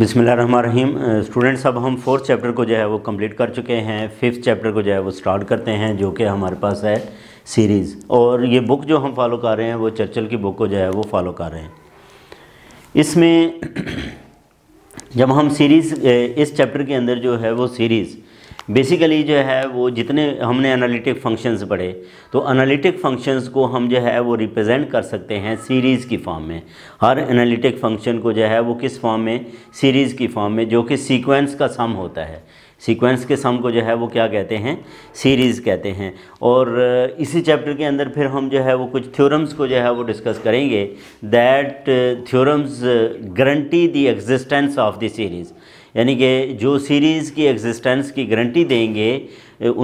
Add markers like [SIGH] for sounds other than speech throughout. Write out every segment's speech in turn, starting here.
बिसमीम स्टूडेंट्स अब हम फोर्थ चैप्टर को जो है वो कंप्लीट कर चुके हैं फिफ्थ चैप्टर को जो है वो स्टार्ट करते हैं जो कि हमारे पास है सीरीज़ और ये बुक जो हम फॉलो कर रहे हैं वो चर्चल की बुक को जो है वो फॉलो कर रहे हैं इसमें [CLEARS THROAT] जब हम सीरीज़ इस चैप्टर के अंदर जो है वो सीरीज़ बेसिकली जो है वो जितने हमने एनालिटिक फंक्शंस पढ़े तो एनालिटिक फंक्शंस को हम जो है वो रिप्रेजेंट कर सकते हैं सीरीज़ की फॉर्म में हर एनालिटिक फंक्शन को जो है वो किस फॉर्म में सीरीज़ की फॉर्म में जो कि सीक्वेंस का सम होता है सीक्वेंस के सम को जो है वो क्या कहते हैं सीरीज़ कहते हैं और इसी चैप्टर के अंदर फिर हम जो है वो कुछ थ्योरम्स को जो है वो डिस्कस करेंगे that theorems guarantee the existence of the series यानी कि जो सीरीज़ की एग्जिस्टेंस की गारंटी देंगे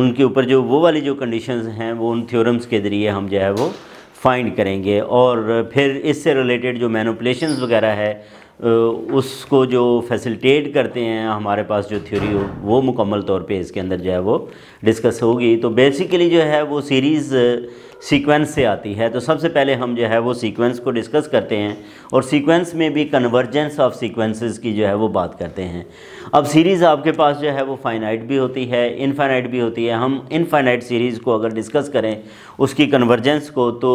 उनके ऊपर जो वो वाली जो कंडीशंस हैं वो उन थ्योरम्स के ज़रिए हम जो है वो फाइंड करेंगे और फिर इससे रिलेटेड जो मैनुपलेशन वगैरह है उसको जो फैसिलिटेट करते हैं हमारे पास जो थ्योरी हो वो मुकम्मल तौर पे इसके अंदर जो है वो डिस्कस होगी तो बेसिकली जो है वो सीरीज़ सीक्वेंस से आती है तो सबसे पहले हम जो है वो सीक्वेंस को डिस्कस करते हैं और सीक्वेंस में भी कन्वर्जेंस ऑफ सीक्वेंसेस की जो है वो बात करते हैं अब सीरीज़ आपके पास जो है वो फाइनाइट भी होती है इनफाइनाइट भी होती है हम इनफाइनाइट सीरीज़ को अगर डिस्कस करें उसकी कन्वर्जेंस को तो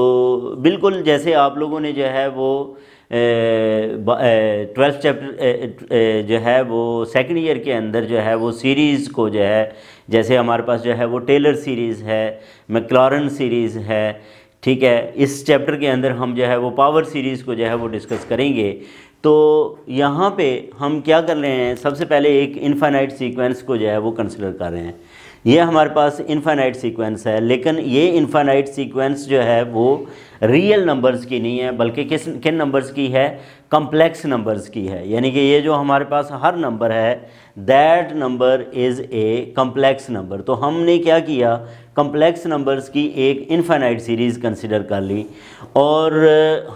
बिल्कुल जैसे आप लोगों ने जो है वो ट्वेल्थ चैप्टर जो है वो सेकंड ईयर के अंदर जो है वो सीरीज़ को जो है जैसे हमारे पास जो है वो टेलर सीरीज़ है मैकलॉरन सीरीज़ है ठीक है इस चैप्टर के अंदर हम जो है वो पावर सीरीज़ को जो है वो डिस्कस करेंगे तो यहाँ पे हम क्या कर रहे हैं सबसे पहले एक इनफाइनाइट सीक्वेंस को जो है वो कंसिडर कर रहे हैं ये हमारे पास इन्फानाइट सीक्वेंस है लेकिन ये इन्फानाइट सीक्वेंस जो है वो रियल नंबर्स की नहीं है बल्कि किस किन नंबर्स की है कम्प्लेक्स नंबर्स की है यानी कि ये जो हमारे पास हर नंबर है that number is a complex number तो हमने क्या किया कम्प्लेक्स नंबर्स की एक इन्फानाइट सीरीज़ कंसिडर कर ली और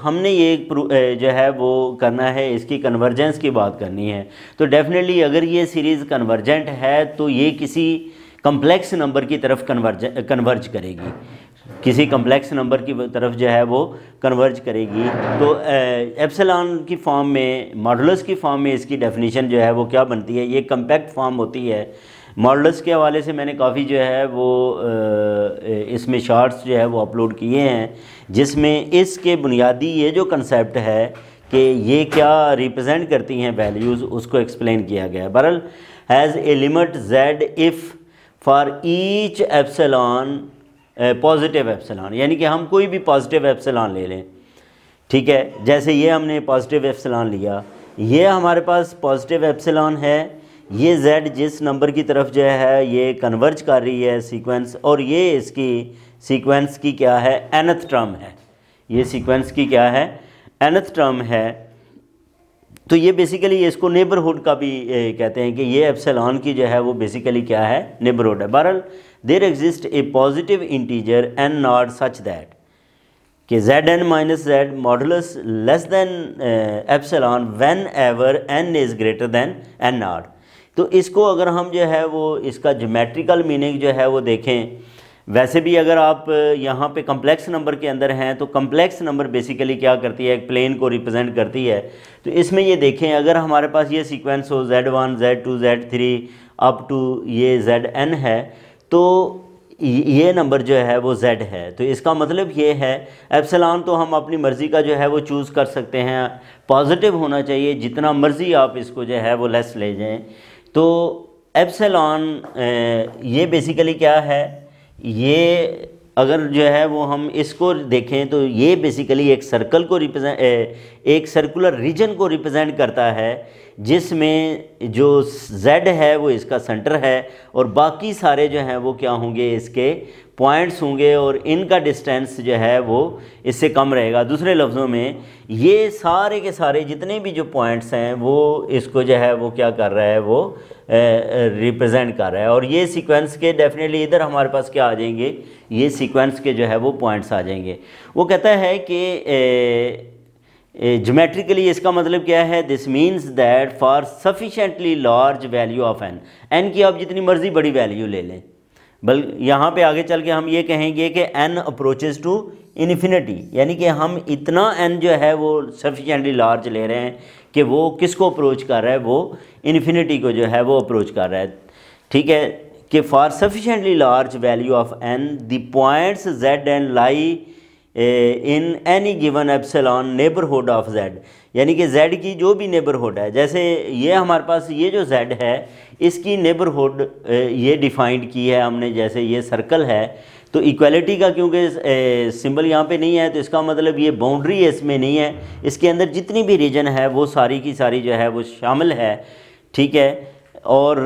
हमने ये जो है वो करना है इसकी कन्वर्जेंस की बात करनी है तो डेफ़िनेटली अगर ये सीरीज़ कन्वर्जेंट है तो ये किसी कम्प्लेक्स नंबर की तरफ कन्वर्ज कन्वर्ज करेगी किसी कम्प्लेक्स नंबर की तरफ जो है वो कन्वर्ज करेगी तो एप्सलॉन की फॉर्म में मॉडल्स की फॉर्म में इसकी डेफिनेशन जो है वो क्या बनती है ये कम्पैक्ट फॉर्म होती है मॉडल्स के हवाले से मैंने काफ़ी जो है वो इसमें शार्ट्स जो है वो अपलोड किए हैं जिसमें इसके बुनियादी ये जो कंसेप्ट है कि ये क्या रिप्रेजेंट करती हैं वैल्यूज़ उसको एक्सप्लेन किया गया है बरल has a limit Z if for each epsilon positive epsilon यानी कि हम कोई भी पॉजिटिव एप्सलॉन ले लें ठीक है जैसे ये हमने पॉजिटिव एप्सलॉन लिया ये हमारे पास पॉजिटिव एप्सलॉन है ये जेड जिस नंबर की तरफ जो है ये कन्वर्ज कर रही है सीक्वेंस और ये इसकी सीक्वेंस की क्या है एनथ टर्म है ये सीक्वेंस की क्या है एनथ टर्म है तो ये बेसिकली इसको नेबरहुड का भी कहते हैं कि ये एप्सलॉन की जो है वो बेसिकली क्या है नेबरहुड है बहरल there exist a positive integer N not such that कि Z N minus Z modulus less than epsilon whenever N is greater than N not तो इसको अगर हम जो है वो इसका जोमेट्रिकल मीनिंग जो है वो देखें वैसे भी अगर आप यहाँ पे कम्प्लेक्स नंबर के अंदर हैं तो कम्प्लेक्स नंबर बेसिकली क्या करती है एक प्लेन को रिप्रेजेंट करती है तो इसमें ये देखें अगर हमारे पास ये सीक्वेंस हो Z one Z two Z three up to ये जेड एन है तो ये नंबर जो है वो Z है तो इसका मतलब ये है एप्सलान तो हम अपनी मर्ज़ी का जो है वो चूज़ कर सकते हैं पॉजिटिव होना चाहिए जितना मर्ज़ी आप इसको जो है वो लेस ले जाएँ तो एप्सलान ये बेसिकली क्या है ये अगर जो है वो हम इसको देखें तो ये बेसिकली एक सर्कल को रिप्रेजेंट एक सर्कुलर रीजन को रिप्रेजेंट करता है जिसमें जो जेड है वो इसका सेंटर है और बाकी सारे जो हैं वो क्या होंगे इसके पॉइंट्स होंगे और इनका डिस्टेंस जो है वो इससे कम रहेगा दूसरे लफ्ज़ों में ये सारे के सारे जितने भी जो पॉइंट्स हैं वो इसको जो है वो क्या कर रहा है वो रिप्रेजेंट कर रहा है और ये सीक्वेंस के डेफिनेटली इधर हमारे पास क्या आ जाएंगे ये सीक्वेंस के जो है वो पॉइंट्स आ जाएंगे वो कहता है कि ए, जोमेट्रिकली इसका मतलब क्या है this means that for sufficiently large value of N N की आप जितनी मर्ज़ी बड़ी वैल्यू ले लें बल यहाँ पे आगे चल के हम ये कहेंगे कि एन अप्रोचेज टू इन्फिनिटी यानी कि हम इतना एन जो है वो सफिशेंटली लार्ज ले रहे हैं कि वो किसको अप्रोच कर रहा है वो इन्फिनिटी को जो है वो अप्रोच कर रहा है ठीक है कि for sufficiently large value of N the points Z N lie in any given epsilon neighbourhood of Z यानी कि जेड की जो भी नेबरहुड है जैसे ये हमारे पास ये जो जेड है इसकी नेबरहुड eh, ये डिफाइंड की है हमने जैसे ये सर्कल है तो इक्वलिटी का क्योंकि सिंबल eh, यहाँ पे नहीं है तो इसका मतलब ये बाउंड्री इसमें नहीं है इसके अंदर जितनी भी रीजन है वो सारी की सारी जो है वो शामिल है ठीक है और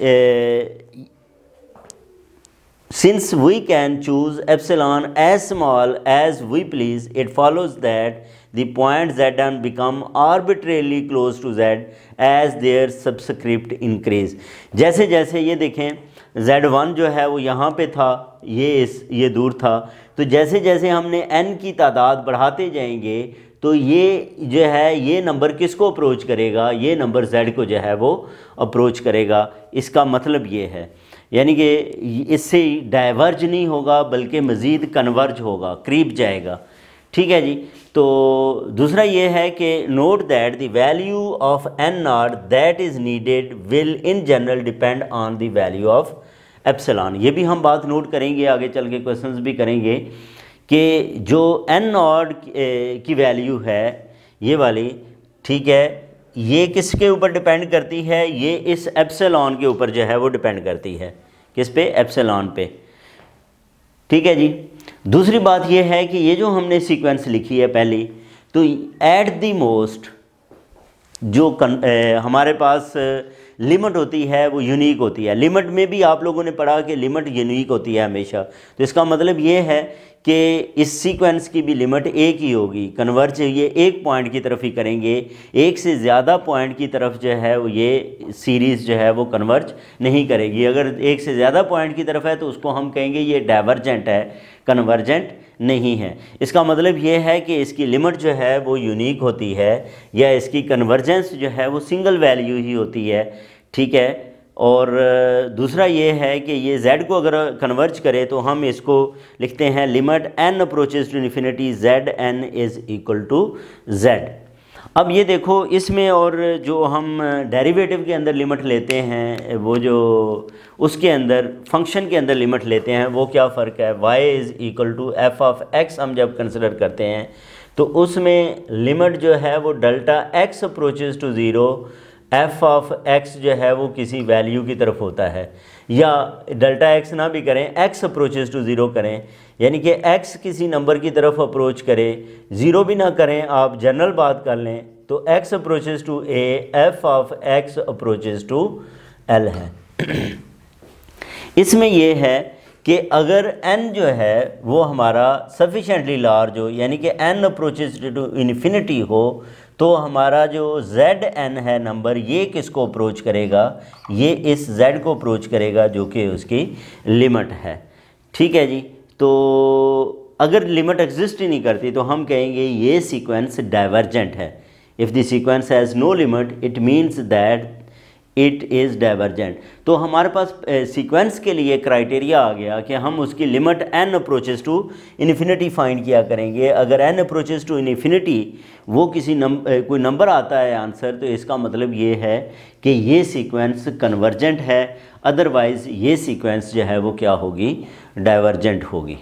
uh, eh, since we can choose epsilon as small as we please it follows that the point Z N become arbitrarily close to Z as their subscript increase जैसे जैसे ये देखें जेड वन जो है वो यहाँ पे था ये इस ये दूर था तो जैसे जैसे हमने एन की तादाद बढ़ाते जाएंगे तो ये जो है ये नंबर किसको अप्रोच करेगा ये नंबर जेड को जो है वो अप्रोच करेगा इसका मतलब ये है यानी कि इससे डाइवर्ज नहीं होगा बल्कि मज़ीद कन्वर्ज होगा करीब जाएगा ठीक है जी तो दूसरा ये है कि note that the value of N R that is needed will in general depend on the value of epsilon ये भी हम बात नोट करेंगे आगे चल के क्वेश्चंस भी करेंगे कि जो एन ऑर्ड की वैल्यू है ये वाली ठीक है ये किसके ऊपर डिपेंड करती है ये इस एप्सलॉन के ऊपर जो है वो डिपेंड करती है किस पे एप्सलॉन पे ठीक है जी दूसरी बात ये है कि ये जो हमने सीक्वेंस लिखी है पहली तो एट दी मोस्ट जो कन, ए, हमारे पास ए, लिमिट होती है वो यूनिक होती है लिमिट में भी आप लोगों ने पढ़ा कि लिमिट यूनिक होती है हमेशा तो इसका मतलब ये है कि इस सीक्वेंस की भी लिमिट एक ही होगी कन्वर्ज ये एक पॉइंट की तरफ ही करेंगे एक से ज़्यादा पॉइंट की तरफ जो है वो ये सीरीज़ जो है वो कन्वर्ज नहीं करेगी अगर एक से ज़्यादा पॉइंट की तरफ है तो उसको हम कहेंगे ये डाइवर्जेंट है कन्वर्जेंट नहीं है इसका मतलब ये है कि इसकी लिमिट जो है वो यूनिक होती है या इसकी कन्वर्जेंस जो है वो सिंगल वैल्यू ही होती है ठीक है और दूसरा ये है कि ये z को अगर कन्वर्ज करें तो हम इसको लिखते हैं limit n approaches to infinity z n is equal to z अब ये देखो इसमें और जो हम डेरिवेटिव के अंदर लिमिट लेते हैं वो जो उसके अंदर फंक्शन के अंदर लिमिट लेते हैं वो क्या फ़र्क है Y is equal to F of X हम जब कंसिडर करते हैं तो उसमें लिमिट जो है वो delta X approaches to zero F of X जो है वो किसी वैल्यू की तरफ होता है या डेल्टा एक्स ना भी करें एक्स अप्रोचेज़ टू ज़ीरो करें यानी कि एक्स किसी नंबर की तरफ अप्रोच करे ज़ीरो भी ना करें आप जनरल बात कर लें तो X approaches to A F of X approaches to L है [CLEARS THROAT] इसमें यह है कि अगर n जो है वो हमारा सफिशेंटली लार्ज हो यानी कि n अप्रोचेज टू इन्फिनिटी हो तो हमारा जो जेड एन है नंबर ये किसको अप्रोच करेगा ये इस जेड को अप्रोच करेगा जो कि उसकी लिमिट है ठीक है जी तो अगर लिमिट एग्जिस्ट ही नहीं करती तो हम कहेंगे ये सीक्वेंस डाइवर्जेंट है if the sequence has no limit it means that it is divergent तो हमारे पास सीक्वेंस के लिए क्राइटेरिया आ गया कि हम उसकी limit N approaches to infinity find किया करेंगे अगर एन अप्रोचेज टू इन्फिनिटी वो किसी नंबर कोई नंबर आता है आंसर तो इसका मतलब ये है कि ये सीक्वेंस कन्वर्जेंट है अदरवाइज़ ये सीक्वेंस जो है वो क्या होगी डाइवर्जेंट होगी